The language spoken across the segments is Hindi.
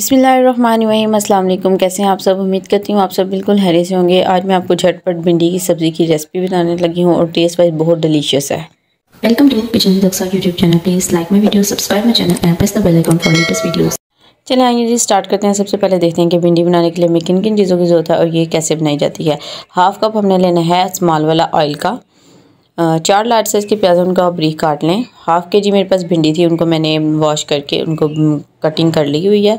बिसमीम अल्लाम कैसे हैं आप सब उम्मीद करती हूँ आप सब बिल्कुल हरे से होंगे आज मैं आपको झटपट भिंडी की सब्ज़ी की रेसिपी बनाने लगी हूँ और टेस्ट वाइज बहुत डिलीशियस है welcome to YouTube channel please like my video subscribe my channel and press the bell icon for latest videos चले आइए जी स्टार्ट करते हैं सबसे पहले देखते हैं कि भिंडी बनाने के लिए हमें किन किन चीज़ों की ज़रूरत है और ये कैसे बनाई जाती है हाफ कप हमने लेना है स्मॉल वाला ऑयल का चार लार्ज साइज़ के प्याज उनका आप ब्रीक काट लें हाफ़ के जी मेरे पास भिंडी थी उनको मैंने वॉश करके उनको कटिंग कर ली हुई है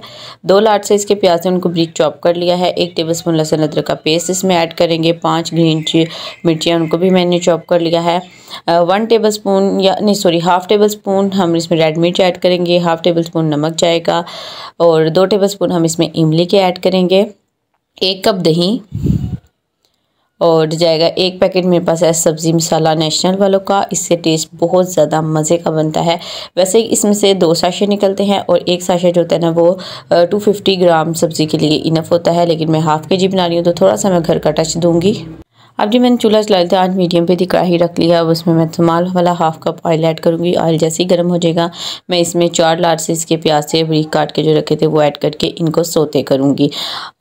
दो लार्ज साइज़ के प्याज उनको ब्रीक चॉप कर लिया है एक टेबल स्पून लहसुन अदरक का पेस्ट इसमें ऐड करेंगे पाँच ग्रीन ची मिर्चियाँ उनको भी मैंने चॉप कर लिया है वन टेबल स्पून या नहीं सॉरी हाफ़ टेबल स्पून हम इसमें रेड मिर्च ऐड करेंगे हाफ़ टेबल स्पून नमक जाएगा और दो टेबल स्पून हम इसमें इमली के ऐड करेंगे एक कप दही और जाएगा एक पैकेट मेरे पास है सब्ज़ी मसाला नेशनल वालों का इससे टेस्ट बहुत ज़्यादा मज़े का बनता है वैसे इसमें से दो साशे निकलते हैं और एक साशे जो होता है ना वो टू फिफ्टी ग्राम सब्ज़ी के लिए इनफ होता है लेकिन मैं हाफ़ के जी बना रही हूँ तो थोड़ा सा मैं घर का टच दूँगी अब जी मैंने चूल्हा चलाया था आज मीडियम पे कढ़ाई रख लिया अब उसमें मैं इस्तेमाल वाला हाफ कप ऑयल ऐड करूँगी ऑयल जैसे ही गर्म हो जाएगा मैं इसमें चार लार्ज के प्याज से बरीक काट के जो रखे थे वो ऐड करके इनको सोते करूँगी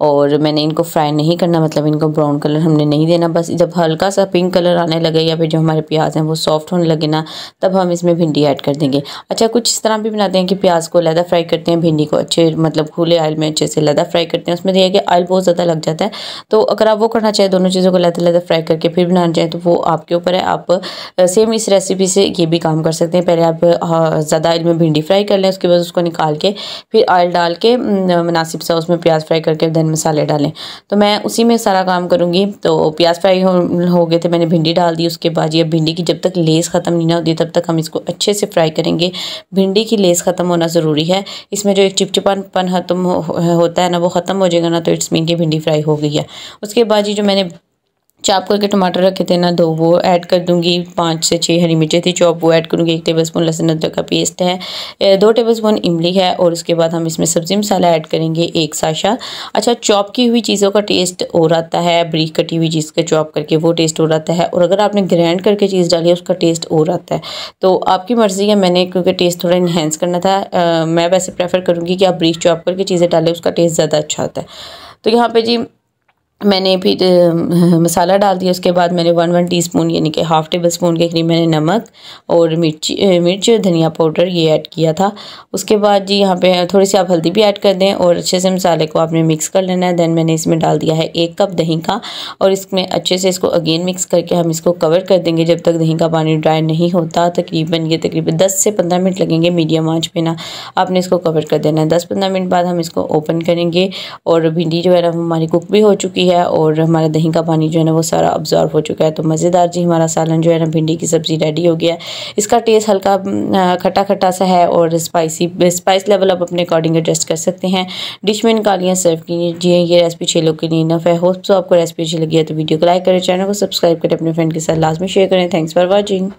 और मैंने इनको फ्राई नहीं करना मतलब इनको ब्राउन कलर हमने नहीं देना बस जब हल्का सा पिंक कलर आने लगे या फिर जो हमारे प्याज हैं वो सॉफ्ट होने लगे ना तब हम इसमें भिंडी ऐड कर देंगे अच्छा कुछ इस तरह भी बनाते हैं कि प्याज को लैदा फ्राई करते हैं भिंडी को अच्छे मतलब खुले ऑयल में अच्छे से लदा फ्राई करते हैं उसमें यह है कि ऑयल बहुत ज़्यादा लग जाता है तो अगर आप वो करना चाहें दोनों चीज़ों को लदा लदा फ्राई करके फिर बनाना चाहें तो वो आपके ऊपर है आप सेम इस रेसिपी से ये भी काम कर सकते हैं पहले आप ज़्यादा ऑयल में भिंडी फ्राई कर लें उसके बाद उसको निकाल के फिर ऑयल डाल के मुनासिब सा उसमें प्याज फ्राई करके धन मसाले डालें तो मैं उसी में सारा काम करूँगी तो प्याज फ्राई हो, गए थे मैंने भिंडी डाल दी उसके बाद ये भिंडी की जब तक लेस ख़त्म नहीं ना होती तब तक हम इसको अच्छे से फ्राई करेंगे भिंडी की लेस ख़त्म होना ज़रूरी है इसमें जो एक पन खत्म होता है ना वो ख़त्म हो जाएगा ना तो इट्स मीन की भिंडी फ्राई हो गई है उसके बाद ये जो मैंने चॉप करके टमाटर रखे थे ना दो वो ऐड कर दूंगी पाँच से छः हरी मिर्चें थी चॉप वो ऐड करूँगी एक टेबल स्पून लहसुन अदरक का पेस्ट है दो टेबल स्पून इमली है और उसके बाद हम इसमें सब्ज़ी मसाला ऐड करेंगे एक साशा अच्छा चॉप की हुई चीज़ों का टेस्ट और आता है ब्रीक कटी हुई चीज़ का चॉप करके वो टेस्ट और आता है और अगर आपने ग्रैंड करके चीज़ डाली है उसका टेस्ट और आता है तो आपकी मर्ज़ी है मैंने क्योंकि टेस्ट थोड़ा इन्हेंस करना था मैं वैसे प्रेफर करूँगी कि आप ब्रीक चॉप करके चीज़ें डालें उसका टेस्ट ज़्यादा अच्छा होता है तो यहाँ पर जी मैंने फिर मसाला डाल दिया उसके बाद मैंने वन वन टीस्पून यानी कि हाफ़ टेबल स्पून के करीब मैंने नमक और मिर्ची मिर्च धनिया पाउडर ये ऐड किया था उसके बाद जी यहाँ पे थोड़ी सी आप हल्दी भी ऐड कर दें और अच्छे से मसाले को आपने मिक्स कर लेना है दैन मैंने इसमें डाल दिया है एक कप दही का और इसमें अच्छे से इसको अगेन मिक्स करके हम इसको कवर कर देंगे जब तक दही का पानी ड्राई नहीं होता तकरीबन ये तकरीबन दस से पंद्रह मिनट लगेंगे मीडियम आँच पे ना आपने इसको कवर कर देना है दस पंद्रह मिनट बाद हम इसको ओपन करेंगे और भिंडी जो है हमारी कुक भी हो चुकी है है और हमारा दही का पानी जो है ना वो सारा अब्जॉर्व हो चुका है तो मज़ेदार जी हमारा सालन जो है ना भिंडी की सब्ज़ी रेडी हो गया है इसका टेस्ट हल्का खट्टा खट्टा सा है और स्पाइसी स्पाइस लेवल आप अपने अकॉर्डिंग एडजस्ट कर सकते हैं डिश में निकालियाँ सर्व कीजिए ये रेसिपी छः लोग के लिए इनफ है होप सो आपको रेसिपी अच्छी लगी है तो वीडियो को लाइक करें चैनल को सब्सक्राइब करें अपने फ्रेंड के साथ लाजमी शेयर करें थैंक्स फॉर वॉचिंग